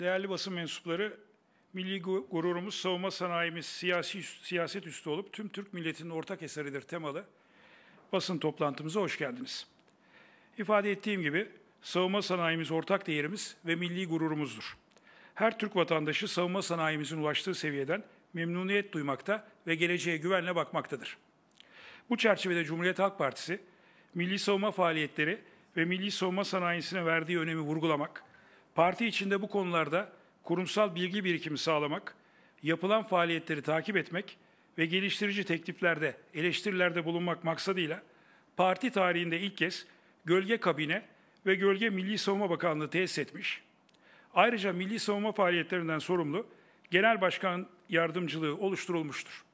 değerli basın mensupları, milli gururumuz, savunma sanayimiz siyasi, siyaset üstü olup tüm Türk milletinin ortak eseridir temalı basın toplantımıza hoş geldiniz. İfade ettiğim gibi savunma sanayimiz ortak değerimiz ve milli gururumuzdur. Her Türk vatandaşı savunma sanayimizin ulaştığı seviyeden memnuniyet duymakta ve geleceğe güvenle bakmaktadır. Bu çerçevede Cumhuriyet Halk Partisi, milli savunma faaliyetleri ve milli savunma sanayisine verdiği önemi vurgulamak, Parti içinde bu konularda kurumsal bilgi birikimi sağlamak, yapılan faaliyetleri takip etmek ve geliştirici tekliflerde, eleştirilerde bulunmak maksadıyla parti tarihinde ilk kez Gölge Kabine ve Gölge Milli Savunma Bakanlığı tesis etmiş. Ayrıca milli savunma faaliyetlerinden sorumlu Genel Başkan Yardımcılığı oluşturulmuştur.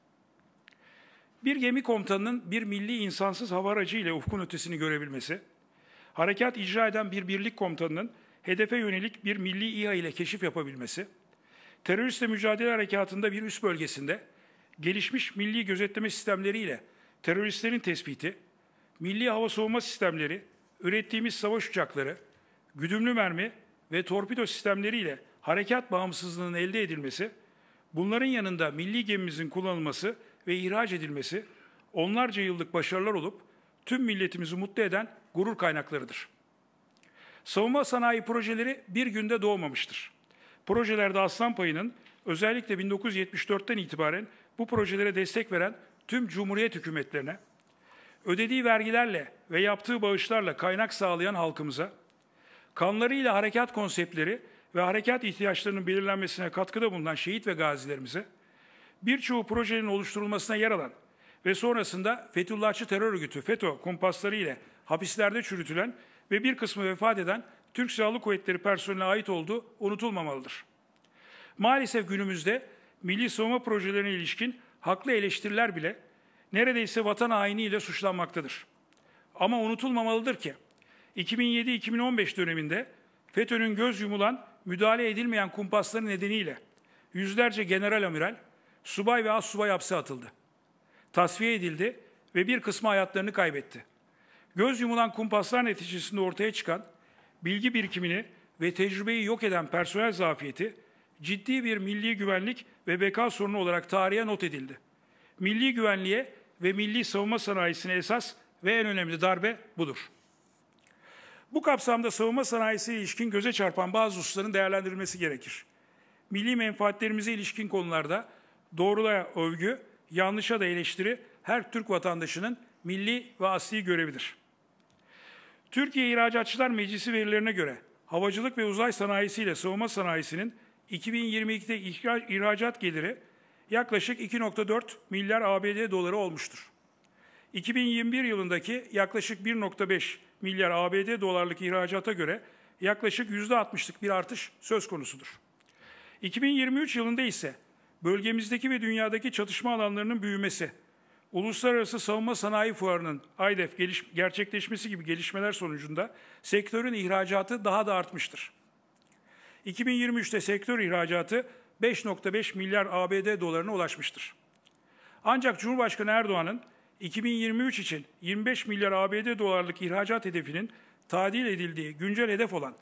Bir gemi komutanının bir milli insansız hava aracı ile ufkun ötesini görebilmesi, harekat icra eden bir birlik komutanının hedefe yönelik bir milli İHA ile keşif yapabilmesi, teröristle mücadele harekatında bir üst bölgesinde gelişmiş milli gözetleme sistemleriyle teröristlerin tespiti, milli hava soğuma sistemleri, ürettiğimiz savaş uçakları, güdümlü mermi ve torpido sistemleriyle harekat bağımsızlığının elde edilmesi, bunların yanında milli gemimizin kullanılması ve ihraç edilmesi onlarca yıllık başarılar olup tüm milletimizi mutlu eden gurur kaynaklarıdır.'' Savunma sanayi projeleri bir günde doğmamıştır. Projelerde aslan payının özellikle 1974'ten itibaren bu projelere destek veren tüm Cumhuriyet hükümetlerine, ödediği vergilerle ve yaptığı bağışlarla kaynak sağlayan halkımıza, kanlarıyla harekat konseptleri ve harekat ihtiyaçlarının belirlenmesine katkıda bulunan şehit ve gazilerimize, birçoğu projenin oluşturulmasına yer alan ve sonrasında Fethullahçı terör örgütü FETÖ kumpasları ile hapislerde çürütülen ve bir kısmı vefat eden Türk Silahlı Kuvvetleri personeline ait olduğu unutulmamalıdır. Maalesef günümüzde milli savunma projelerine ilişkin haklı eleştiriler bile neredeyse vatan ile suçlanmaktadır. Ama unutulmamalıdır ki 2007-2015 döneminde FETÖ'nün göz yumulan, müdahale edilmeyen kumpasları nedeniyle yüzlerce general amiral, subay ve as subay hapse atıldı. Tasfiye edildi ve bir kısmı hayatlarını kaybetti. Göz yumulan kumpaslar neticesinde ortaya çıkan bilgi birikimini ve tecrübeyi yok eden personel zafiyeti ciddi bir milli güvenlik ve beka sorunu olarak tarihe not edildi. Milli güvenliğe ve milli savunma sanayisine esas ve en önemli darbe budur. Bu kapsamda savunma sanayisi ilişkin göze çarpan bazı hususların değerlendirilmesi gerekir. Milli menfaatlerimize ilişkin konularda doğruluğa övgü, yanlışa da eleştiri her Türk vatandaşının milli ve asli görevidir.'' Türkiye İhracatçılar Meclisi verilerine göre havacılık ve uzay sanayisiyle savunma sanayisinin 2022'de ihracat geliri yaklaşık 2.4 milyar ABD doları olmuştur. 2021 yılındaki yaklaşık 1.5 milyar ABD dolarlık ihracata göre yaklaşık %60'lık bir artış söz konusudur. 2023 yılında ise bölgemizdeki ve dünyadaki çatışma alanlarının büyümesi Uluslararası Savunma Sanayi Fuarı'nın AYDEF geliş, gerçekleşmesi gibi gelişmeler sonucunda sektörün ihracatı daha da artmıştır. 2023'te sektör ihracatı 5.5 milyar ABD dolarına ulaşmıştır. Ancak Cumhurbaşkanı Erdoğan'ın 2023 için 25 milyar ABD dolarlık ihracat hedefinin tadil edildiği güncel hedef olan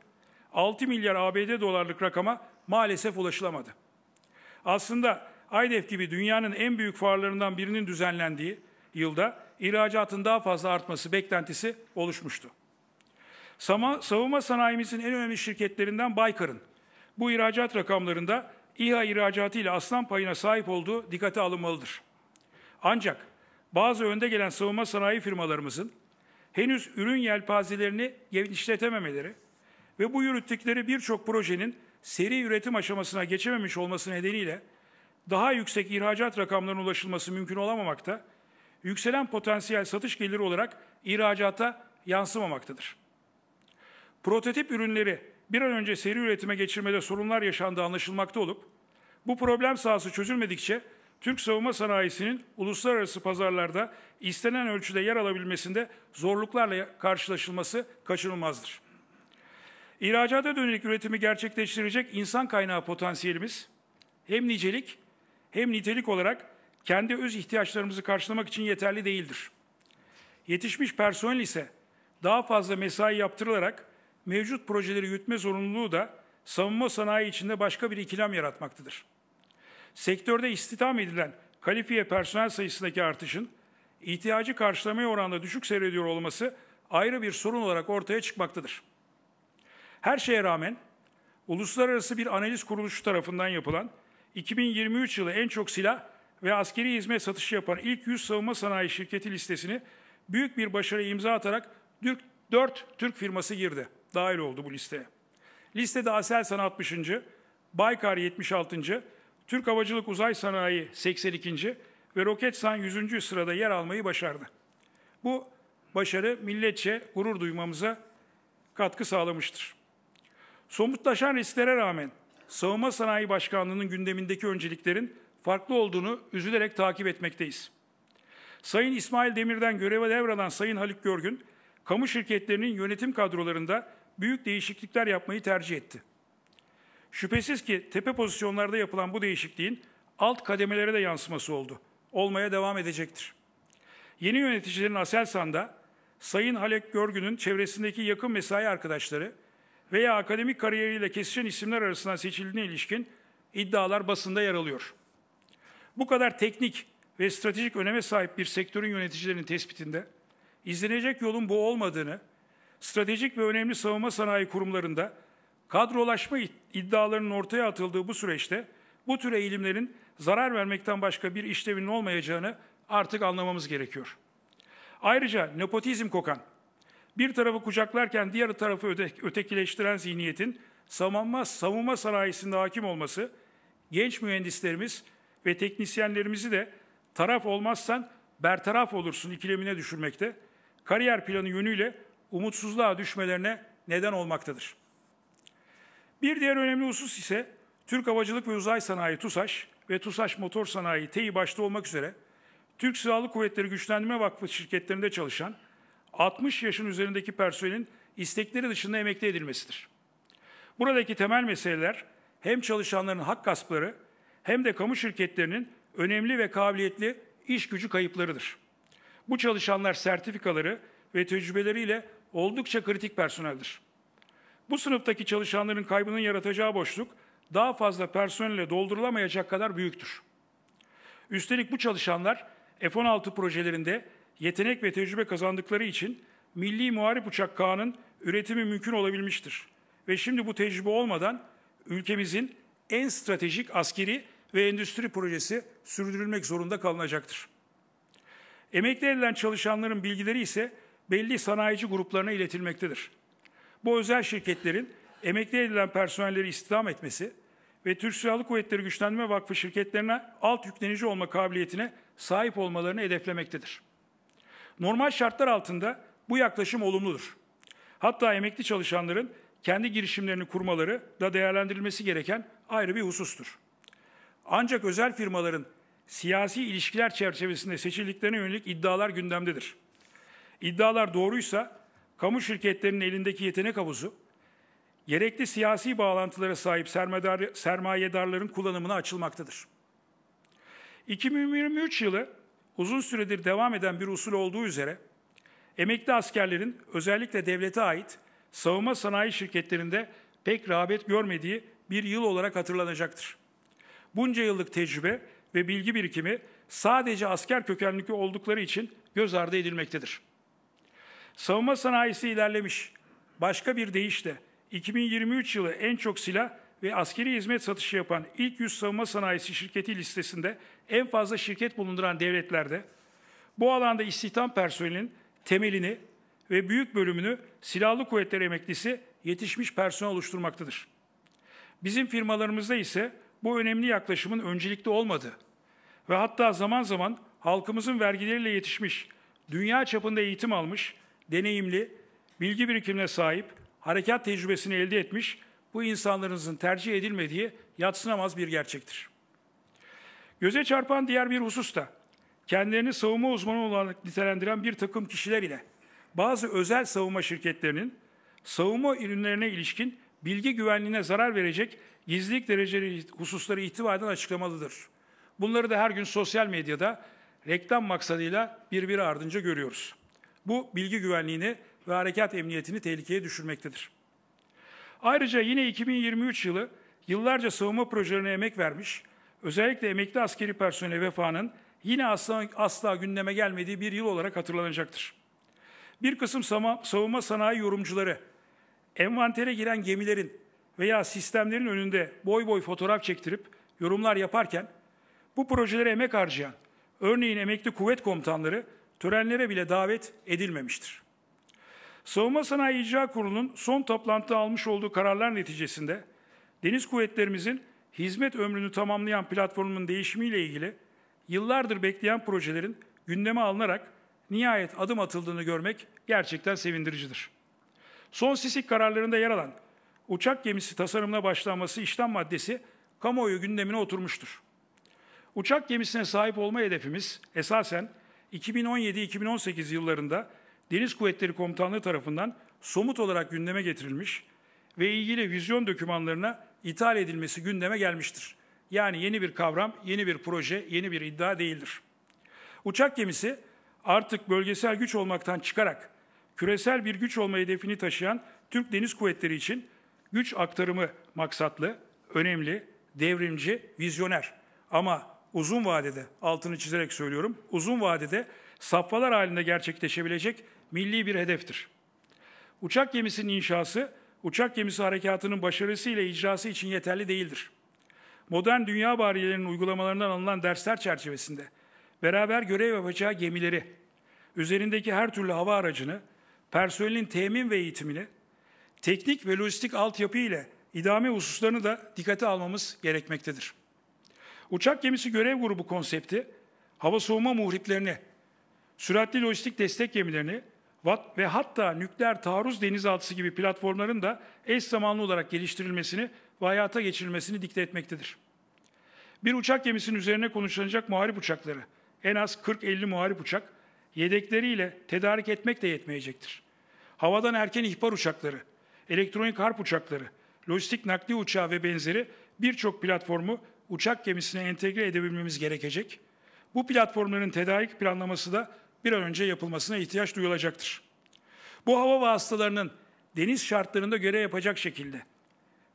6 milyar ABD dolarlık rakama maalesef ulaşılamadı. Aslında IDEF gibi dünyanın en büyük fuarlarından birinin düzenlendiği yılda ihracatın daha fazla artması beklentisi oluşmuştu. savunma sanayimizin en önemli şirketlerinden Baykar'ın bu ihracat rakamlarında İHA ihracatı ile aslan payına sahip olduğu dikkate alınmalıdır. Ancak bazı önde gelen savunma sanayi firmalarımızın henüz ürün yelpazelerini işletememeleri ve bu yürüttükleri birçok projenin seri üretim aşamasına geçememiş olması nedeniyle daha yüksek ihracat rakamlarına ulaşılması mümkün olamamakta, yükselen potansiyel satış geliri olarak ihracata yansımamaktadır. Prototip ürünleri bir an önce seri üretime geçirmede sorunlar yaşandığı anlaşılmakta olup, bu problem sahası çözülmedikçe Türk savunma sanayisinin uluslararası pazarlarda istenen ölçüde yer alabilmesinde zorluklarla karşılaşılması kaçınılmazdır. İhracata dönük üretimi gerçekleştirecek insan kaynağı potansiyelimiz hem nicelik hem nitelik olarak kendi öz ihtiyaçlarımızı karşılamak için yeterli değildir. Yetişmiş personel ise daha fazla mesai yaptırılarak mevcut projeleri yürütme zorunluluğu da savunma sanayi içinde başka bir ikilem yaratmaktadır. Sektörde istihdam edilen kalifiye personel sayısındaki artışın ihtiyacı karşılamaya oranla düşük seyrediyor olması ayrı bir sorun olarak ortaya çıkmaktadır. Her şeye rağmen uluslararası bir analiz kuruluşu tarafından yapılan 2023 yılı en çok silah ve askeri hizmet satışı yapan ilk 100 savunma sanayi şirketi listesini büyük bir başarı imza atarak 4 Türk firması girdi. Dahil oldu bu listeye. Listede Aselsan 60. Baykar 76. Türk Havacılık Uzay Sanayi 82. ve Roketsan 100. sırada yer almayı başardı. Bu başarı milletçe gurur duymamıza katkı sağlamıştır. Somutlaşan risklere rağmen Savunma Sanayi Başkanlığı'nın gündemindeki önceliklerin farklı olduğunu üzülerek takip etmekteyiz. Sayın İsmail Demir'den göreve devralan Sayın Haluk Görgün, kamu şirketlerinin yönetim kadrolarında büyük değişiklikler yapmayı tercih etti. Şüphesiz ki tepe pozisyonlarda yapılan bu değişikliğin alt kademelere de yansıması oldu. Olmaya devam edecektir. Yeni yöneticilerin Aselsan'da Sayın Haluk Görgün'ün çevresindeki yakın mesai arkadaşları, veya akademik kariyeriyle kesişen isimler arasından seçildiğine ilişkin iddialar basında yer alıyor. Bu kadar teknik ve stratejik öneme sahip bir sektörün yöneticilerinin tespitinde izlenecek yolun bu olmadığını, stratejik ve önemli savunma sanayi kurumlarında kadrolaşma iddialarının ortaya atıldığı bu süreçte bu tür eğilimlerin zarar vermekten başka bir işlevinin olmayacağını artık anlamamız gerekiyor. Ayrıca nepotizm kokan bir tarafı kucaklarken diğer tarafı öte, ötekileştiren zihniyetin savunma, savunma sanayisinde hakim olması, genç mühendislerimiz ve teknisyenlerimizi de taraf olmazsan bertaraf olursun ikilemine düşürmekte, kariyer planı yönüyle umutsuzluğa düşmelerine neden olmaktadır. Bir diğer önemli husus ise Türk Havacılık ve Uzay Sanayi TUSAŞ ve TUSAŞ Motor Sanayi TEİ başta olmak üzere Türk Silahlı Kuvvetleri Güçlendirme Vakfı şirketlerinde çalışan 60 yaşın üzerindeki personelin istekleri dışında emekli edilmesidir. Buradaki temel meseleler hem çalışanların hak gaspları hem de kamu şirketlerinin önemli ve kabiliyetli iş gücü kayıplarıdır. Bu çalışanlar sertifikaları ve tecrübeleriyle oldukça kritik personeldir. Bu sınıftaki çalışanların kaybının yaratacağı boşluk daha fazla personelle doldurulamayacak kadar büyüktür. Üstelik bu çalışanlar F-16 projelerinde yetenek ve tecrübe kazandıkları için milli muharip uçak kağının üretimi mümkün olabilmiştir. Ve şimdi bu tecrübe olmadan ülkemizin en stratejik askeri ve endüstri projesi sürdürülmek zorunda kalınacaktır. Emekli edilen çalışanların bilgileri ise belli sanayici gruplarına iletilmektedir. Bu özel şirketlerin emekli edilen personelleri istihdam etmesi ve Türk Silahlı Kuvvetleri Güçlenme Vakfı şirketlerine alt yüklenici olma kabiliyetine sahip olmalarını hedeflemektedir. Normal şartlar altında bu yaklaşım olumludur. Hatta emekli çalışanların kendi girişimlerini kurmaları da değerlendirilmesi gereken ayrı bir husustur. Ancak özel firmaların siyasi ilişkiler çerçevesinde seçildiklerine yönelik iddialar gündemdedir. İddialar doğruysa kamu şirketlerinin elindeki yetenek havuzu gerekli siyasi bağlantılara sahip sermayedarların kullanımına açılmaktadır. 2023 yılı uzun süredir devam eden bir usul olduğu üzere emekli askerlerin özellikle devlete ait savunma sanayi şirketlerinde pek rağbet görmediği bir yıl olarak hatırlanacaktır. Bunca yıllık tecrübe ve bilgi birikimi sadece asker kökenlikli oldukları için göz ardı edilmektedir. Savunma sanayisi ilerlemiş. Başka bir deyişle 2023 yılı en çok silah ve askeri hizmet satışı yapan ilk 100 savunma sanayisi şirketi listesinde en fazla şirket bulunduran devletlerde bu alanda istihdam personelinin temelini ve büyük bölümünü silahlı kuvvetler emeklisi yetişmiş personel oluşturmaktadır. Bizim firmalarımızda ise bu önemli yaklaşımın öncelikli olmadığı ve hatta zaman zaman halkımızın vergileriyle yetişmiş, dünya çapında eğitim almış, deneyimli, bilgi birikimine sahip, harekat tecrübesini elde etmiş bu insanlarınızın tercih edilmediği yatsınamaz bir gerçektir. Göze çarpan diğer bir husus da kendilerini savunma uzmanı olarak nitelendiren bir takım kişiler ile bazı özel savunma şirketlerinin savunma ürünlerine ilişkin bilgi güvenliğine zarar verecek gizlilik dereceli hususları itibaren açıklamalıdır. Bunları da her gün sosyal medyada reklam maksadıyla birbiri ardınca görüyoruz. Bu bilgi güvenliğini ve harekat emniyetini tehlikeye düşürmektedir. Ayrıca yine 2023 yılı yıllarca savunma projelerine emek vermiş, özellikle emekli askeri personeli vefanın yine asla, asla gündeme gelmediği bir yıl olarak hatırlanacaktır. Bir kısım savunma sanayi yorumcuları, envantere giren gemilerin veya sistemlerin önünde boy boy fotoğraf çektirip yorumlar yaparken, bu projelere emek harcayan, örneğin emekli kuvvet komutanları törenlere bile davet edilmemiştir. Savunma Sanayi İcra Kurulu'nun son toplantıda almış olduğu kararlar neticesinde deniz kuvvetlerimizin hizmet ömrünü tamamlayan platformun değişimiyle ilgili yıllardır bekleyen projelerin gündeme alınarak nihayet adım atıldığını görmek gerçekten sevindiricidir. Son sisik kararlarında yer alan uçak gemisi tasarımına başlanması işlem maddesi kamuoyu gündemine oturmuştur. Uçak gemisine sahip olma hedefimiz esasen 2017-2018 yıllarında Deniz Kuvvetleri Komutanlığı tarafından somut olarak gündeme getirilmiş ve ilgili vizyon dokümanlarına ithal edilmesi gündeme gelmiştir. Yani yeni bir kavram, yeni bir proje, yeni bir iddia değildir. Uçak gemisi artık bölgesel güç olmaktan çıkarak küresel bir güç olma hedefini taşıyan Türk Deniz Kuvvetleri için güç aktarımı maksatlı, önemli, devrimci, vizyoner. Ama uzun vadede, altını çizerek söylüyorum, uzun vadede safhalar halinde gerçekleşebilecek milli bir hedeftir. Uçak gemisinin inşası, uçak gemisi harekatının başarısı ile icrası için yeterli değildir. Modern dünya bariyelerinin uygulamalarından alınan dersler çerçevesinde beraber görev yapacağı gemileri, üzerindeki her türlü hava aracını, personelin temin ve eğitimini, teknik ve lojistik altyapı ile idame hususlarını da dikkate almamız gerekmektedir. Uçak gemisi görev grubu konsepti, hava soğuma muhriplerini, süratli lojistik destek gemilerini, ve hatta nükleer taarruz denizaltısı gibi platformların da eş zamanlı olarak geliştirilmesini ve hayata geçirilmesini dikte etmektedir. Bir uçak gemisinin üzerine konuşlanacak muharip uçakları, en az 40-50 muharip uçak, yedekleriyle tedarik etmek de yetmeyecektir. Havadan erken ihbar uçakları, elektronik harp uçakları, lojistik nakli uçağı ve benzeri birçok platformu uçak gemisine entegre edebilmemiz gerekecek. Bu platformların tedarik planlaması da bir an önce yapılmasına ihtiyaç duyulacaktır. Bu hava vasıtalarının deniz şartlarında görev yapacak şekilde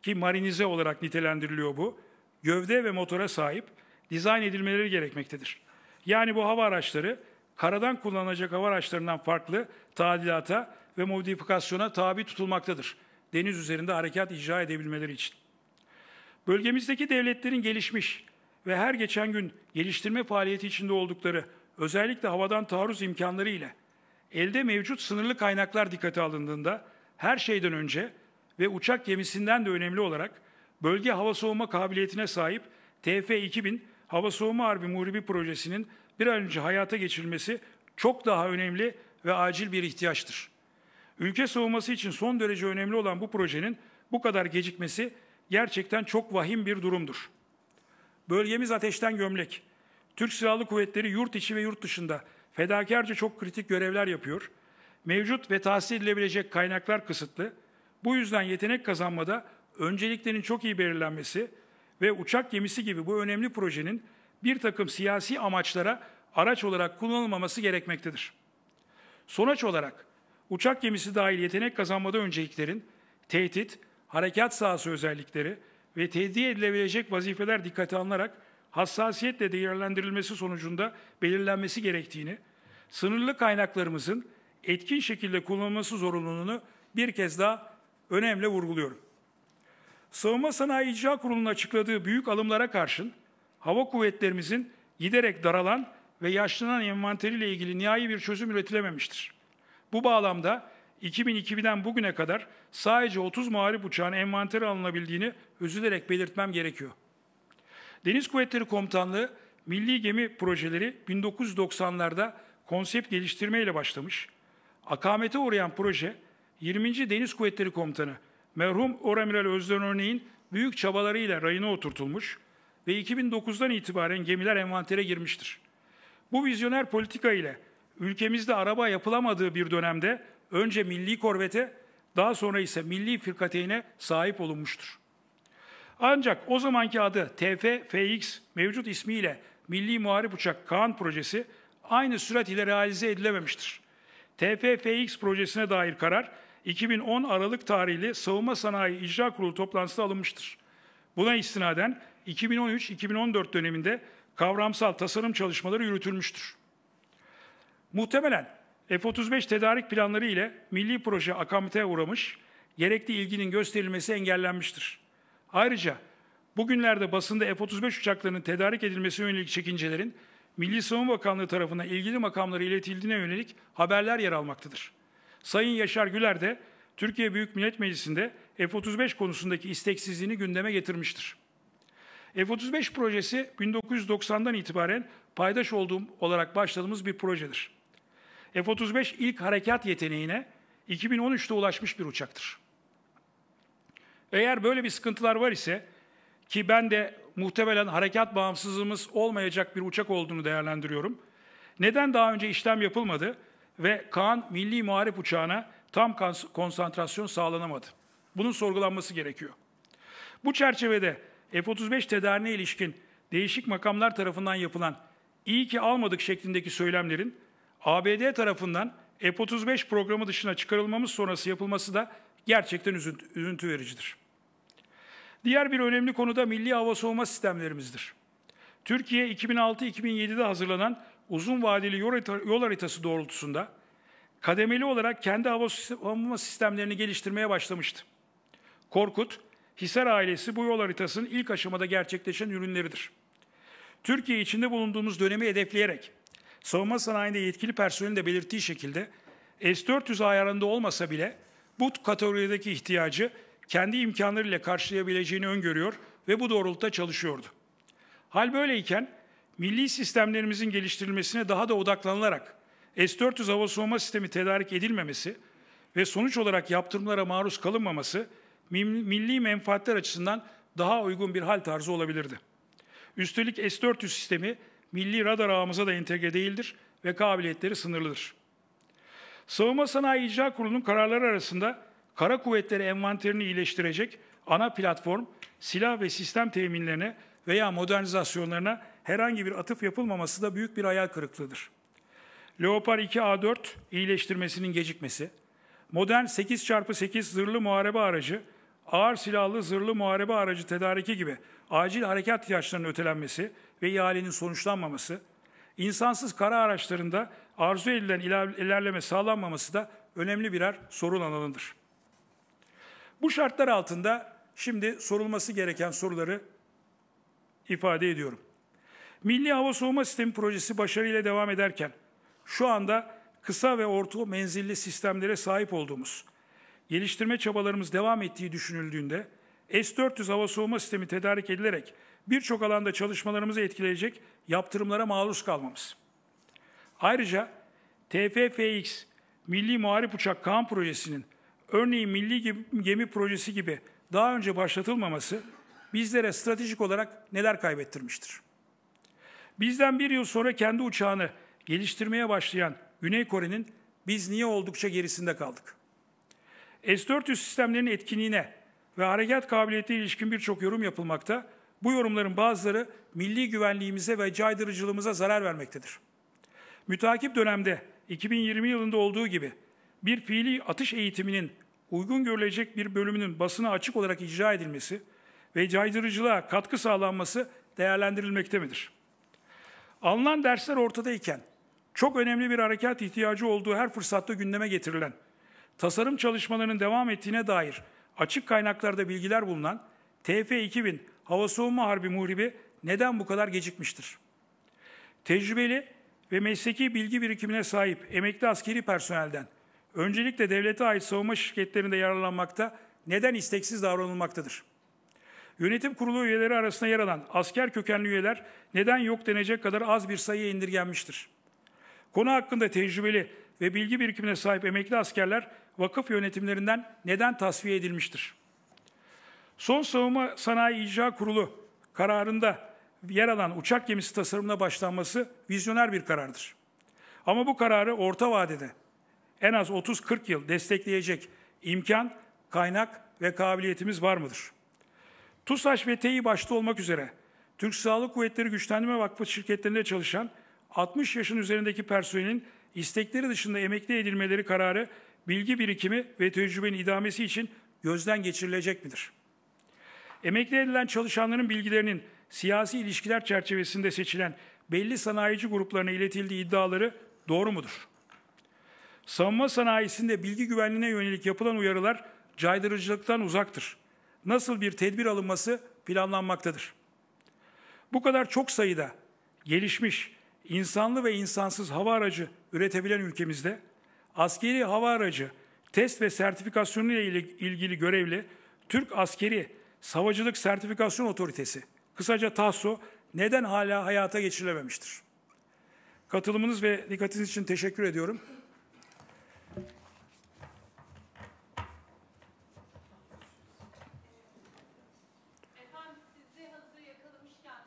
ki marinize olarak nitelendiriliyor bu, gövde ve motora sahip dizayn edilmeleri gerekmektedir. Yani bu hava araçları karadan kullanılacak hava araçlarından farklı tadilata ve modifikasyona tabi tutulmaktadır. Deniz üzerinde harekat icra edebilmeleri için. Bölgemizdeki devletlerin gelişmiş ve her geçen gün geliştirme faaliyeti içinde oldukları özellikle havadan taarruz imkanları ile elde mevcut sınırlı kaynaklar dikkate alındığında her şeyden önce ve uçak gemisinden de önemli olarak bölge hava soğuma kabiliyetine sahip TF-2000 Hava Soğuma Harbi Muhribi Projesi'nin bir an önce hayata geçirilmesi çok daha önemli ve acil bir ihtiyaçtır. Ülke savunması için son derece önemli olan bu projenin bu kadar gecikmesi gerçekten çok vahim bir durumdur. Bölgemiz ateşten gömlek. Türk Silahlı Kuvvetleri yurt içi ve yurt dışında fedakarca çok kritik görevler yapıyor. Mevcut ve tahsis edilebilecek kaynaklar kısıtlı. Bu yüzden yetenek kazanmada önceliklerin çok iyi belirlenmesi ve uçak gemisi gibi bu önemli projenin bir takım siyasi amaçlara araç olarak kullanılmaması gerekmektedir. Sonuç olarak uçak gemisi dahil yetenek kazanmada önceliklerin tehdit, harekat sahası özellikleri ve tehdit edilebilecek vazifeler dikkate alınarak hassasiyetle değerlendirilmesi sonucunda belirlenmesi gerektiğini, sınırlı kaynaklarımızın etkin şekilde kullanılması zorunluluğunu bir kez daha önemli vurguluyorum. Savunma Sanayi İcra Kurulu'nun açıkladığı büyük alımlara karşın hava kuvvetlerimizin giderek daralan ve yaşlanan envanteriyle ilgili nihai bir çözüm üretilememiştir. Bu bağlamda 2002'den bugüne kadar sadece 30 muharip uçağın envanteri alınabildiğini üzülerek belirtmem gerekiyor. Deniz Kuvvetleri Komutanlığı milli gemi projeleri 1990'larda konsept geliştirmeyle başlamış. Akamete uğrayan proje 20. Deniz Kuvvetleri Komutanı merhum Oramiral Özden Örneğin büyük çabalarıyla rayına oturtulmuş ve 2009'dan itibaren gemiler envantere girmiştir. Bu vizyoner politika ile ülkemizde araba yapılamadığı bir dönemde önce milli korvete daha sonra ise milli firkateyne sahip olunmuştur. Ancak o zamanki adı TFFX mevcut ismiyle Milli Muharip Uçak Kaan projesi aynı sürat ile realize edilememiştir. TFFX projesine dair karar 2010 Aralık tarihli Savunma Sanayi İcra Kurulu toplantısında alınmıştır. Buna istinaden 2013-2014 döneminde kavramsal tasarım çalışmaları yürütülmüştür. Muhtemelen F-35 tedarik planları ile milli proje akamete uğramış, gerekli ilginin gösterilmesi engellenmiştir. Ayrıca bugünlerde basında F-35 uçaklarının tedarik edilmesi yönelik çekincelerin Milli Savunma Bakanlığı tarafından ilgili makamlara iletildiğine yönelik haberler yer almaktadır. Sayın Yaşar Güler de Türkiye Büyük Millet Meclisi'nde F-35 konusundaki isteksizliğini gündeme getirmiştir. F-35 projesi 1990'dan itibaren paydaş olduğum olarak başladığımız bir projedir. F-35 ilk harekat yeteneğine 2013'te ulaşmış bir uçaktır. Eğer böyle bir sıkıntılar var ise ki ben de muhtemelen harekat bağımsızlığımız olmayacak bir uçak olduğunu değerlendiriyorum. Neden daha önce işlem yapılmadı ve Kaan milli muharip uçağına tam konsantrasyon sağlanamadı? Bunun sorgulanması gerekiyor. Bu çerçevede F-35 tedariğine ilişkin değişik makamlar tarafından yapılan iyi ki almadık şeklindeki söylemlerin ABD tarafından F-35 programı dışına çıkarılmamız sonrası yapılması da gerçekten üzüntü, vericidir. Diğer bir önemli konu da milli hava soğuma sistemlerimizdir. Türkiye 2006-2007'de hazırlanan uzun vadeli yol haritası doğrultusunda kademeli olarak kendi hava savunma sistemlerini geliştirmeye başlamıştı. Korkut, Hisar ailesi bu yol haritasının ilk aşamada gerçekleşen ürünleridir. Türkiye içinde bulunduğumuz dönemi hedefleyerek savunma sanayinde yetkili personelin de belirttiği şekilde S-400 ayarında olmasa bile bu kategorideki ihtiyacı kendi imkanlarıyla karşılayabileceğini öngörüyor ve bu doğrultuda çalışıyordu. Hal böyleyken milli sistemlerimizin geliştirilmesine daha da odaklanılarak S-400 hava soğuma sistemi tedarik edilmemesi ve sonuç olarak yaptırımlara maruz kalınmaması milli menfaatler açısından daha uygun bir hal tarzı olabilirdi. Üstelik S-400 sistemi milli radar ağımıza da entegre değildir ve kabiliyetleri sınırlıdır. Savunma Sanayi İcra Kurulu'nun kararları arasında kara kuvvetleri envanterini iyileştirecek ana platform, silah ve sistem teminlerine veya modernizasyonlarına herhangi bir atıf yapılmaması da büyük bir hayal kırıklığıdır. Leopard 2A4 iyileştirmesinin gecikmesi, modern 8x8 zırhlı muharebe aracı, ağır silahlı zırhlı muharebe aracı tedariki gibi acil harekat ihtiyaçlarının ötelenmesi ve ihalenin sonuçlanmaması, insansız kara araçlarında arzu edilen ilerleme sağlanmaması da önemli birer sorun alanıdır. Bu şartlar altında şimdi sorulması gereken soruları ifade ediyorum. Milli Hava Soğuma Sistemi projesi başarıyla devam ederken şu anda kısa ve orta menzilli sistemlere sahip olduğumuz, geliştirme çabalarımız devam ettiği düşünüldüğünde S-400 hava soğuma sistemi tedarik edilerek birçok alanda çalışmalarımızı etkileyecek yaptırımlara maruz kalmamız. Ayrıca TFFX Milli Muharip Uçak Kaan Projesi'nin örneğin Milli Gemi Projesi gibi daha önce başlatılmaması bizlere stratejik olarak neler kaybettirmiştir? Bizden bir yıl sonra kendi uçağını geliştirmeye başlayan Güney Kore'nin biz niye oldukça gerisinde kaldık? S-400 sistemlerinin etkinliğine ve harekat kabiliyeti ilişkin birçok yorum yapılmakta. Bu yorumların bazıları milli güvenliğimize ve caydırıcılığımıza zarar vermektedir. Mütakip dönemde 2020 yılında olduğu gibi bir fiili atış eğitiminin uygun görülecek bir bölümünün basına açık olarak icra edilmesi ve caydırıcılığa katkı sağlanması değerlendirilmekte midir? Alınan dersler ortadayken çok önemli bir harekat ihtiyacı olduğu her fırsatta gündeme getirilen, tasarım çalışmalarının devam ettiğine dair açık kaynaklarda bilgiler bulunan TF-2000 Hava Soğuma Harbi muhribi neden bu kadar gecikmiştir? Tecrübeli ve mesleki bilgi birikimine sahip emekli askeri personelden öncelikle devlete ait savunma şirketlerinde yararlanmakta neden isteksiz davranılmaktadır? Yönetim kurulu üyeleri arasında yer alan asker kökenli üyeler neden yok denecek kadar az bir sayıya indirgenmiştir? Konu hakkında tecrübeli ve bilgi birikimine sahip emekli askerler vakıf yönetimlerinden neden tasfiye edilmiştir? Son Savunma Sanayi İcra Kurulu kararında yer alan uçak gemisi tasarımına başlanması vizyoner bir karardır. Ama bu kararı orta vadede en az 30-40 yıl destekleyecek imkan, kaynak ve kabiliyetimiz var mıdır? TUSAŞ ve TEİ başta olmak üzere Türk Sağlık Kuvvetleri Güçlendirme Vakfı şirketlerinde çalışan 60 yaşın üzerindeki personelin istekleri dışında emekli edilmeleri kararı bilgi birikimi ve tecrübenin idamesi için gözden geçirilecek midir? Emekli edilen çalışanların bilgilerinin siyasi ilişkiler çerçevesinde seçilen belli sanayici gruplarına iletildiği iddiaları doğru mudur? Savunma sanayisinde bilgi güvenliğine yönelik yapılan uyarılar caydırıcılıktan uzaktır. Nasıl bir tedbir alınması planlanmaktadır? Bu kadar çok sayıda gelişmiş, insanlı ve insansız hava aracı üretebilen ülkemizde askeri hava aracı test ve sertifikasyonu ile ilgili görevli Türk Askeri Savcılık Sertifikasyon Otoritesi Kısaca Tahso neden hala hayata geçirilememiştir? Katılımınız ve dikkatiniz için teşekkür ediyorum.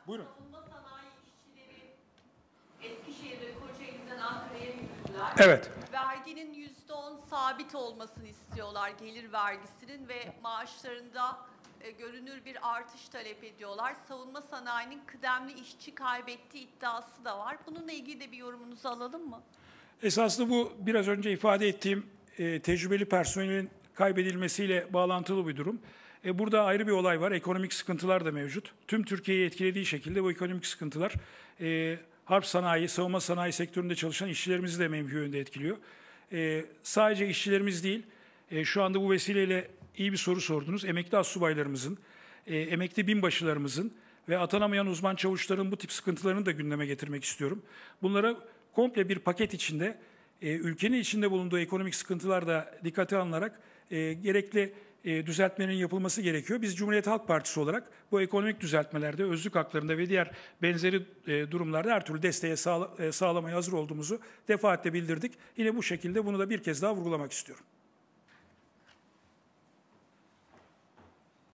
Buyurun. Evet. Verginin yüzde on sabit olmasını istiyorlar gelir vergisinin ve maaşlarında e, görünür bir artış talep ediyorlar. Savunma sanayinin kıdemli işçi kaybettiği iddiası da var. Bununla ilgili de bir yorumunuzu alalım mı? Esaslı bu biraz önce ifade ettiğim e, tecrübeli personelin kaybedilmesiyle bağlantılı bir durum. E, burada ayrı bir olay var. Ekonomik sıkıntılar da mevcut. Tüm Türkiye'yi etkilediği şekilde bu ekonomik sıkıntılar e, harp sanayi, savunma sanayi sektöründe çalışan işçilerimizi de mevcut yönde etkiliyor. E, sadece işçilerimiz değil, e, şu anda bu vesileyle iyi bir soru sordunuz. Emekli asubaylarımızın, e, emekli binbaşılarımızın ve atanamayan uzman çavuşların bu tip sıkıntılarını da gündeme getirmek istiyorum. Bunlara komple bir paket içinde e, ülkenin içinde bulunduğu ekonomik sıkıntılar da dikkate alınarak e, gerekli e, düzeltmenin yapılması gerekiyor. Biz Cumhuriyet Halk Partisi olarak bu ekonomik düzeltmelerde, özlük haklarında ve diğer benzeri e, durumlarda her türlü desteğe sağla, e, sağlamaya hazır olduğumuzu defaatle bildirdik. Yine bu şekilde bunu da bir kez daha vurgulamak istiyorum.